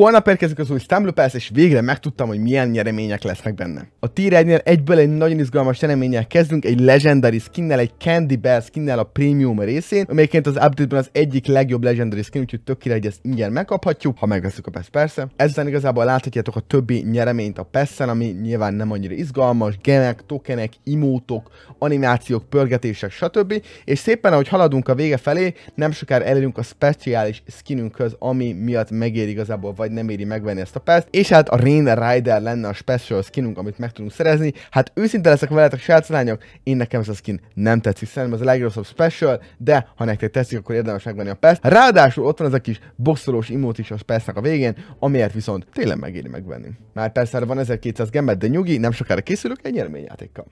Holnap érkezik az új Stumble Pass, és végre megtudtam, hogy milyen nyeremények lesznek benne. A tier 1 egyből egy nagyon izgalmas nyereménnyel kezdünk, egy Legendary skinnel, egy Candy Bell skinnel a Premium részén, amelyként az update-ben az egyik legjobb Legendary skin, úgyhogy tök hogy ezt ingyen megkaphatjuk, ha megveszük a pass persze. Ezzel igazából láthatjátok a többi nyereményt a pass ami nyilván nem annyira izgalmas, gemek, tokenek, imótok, animációk, pörgetések, stb. És szépen ahogy haladunk a vége felé, nem sokára elérünk a speciális skinünkhöz, ami miatt megér igazából vagy nem éri megvenni ezt a pest, és hát a Rain Rider lenne a special skinunk, amit meg tudunk szerezni. Hát őszinte leszek veletek, sráclányok, én nekem ez a skin nem tetszik, szerintem ez a legrosszabb special, de ha nektek tetszik, akkor érdemes megvenni a pest. Ráadásul ott van ez a kis bosszolós imót is a pestnek a végén, amiért viszont tényleg megéri megvenni. Már persze van 1200 gemet, de nyugi, nem sokára készülök egy nyereményjátékkal.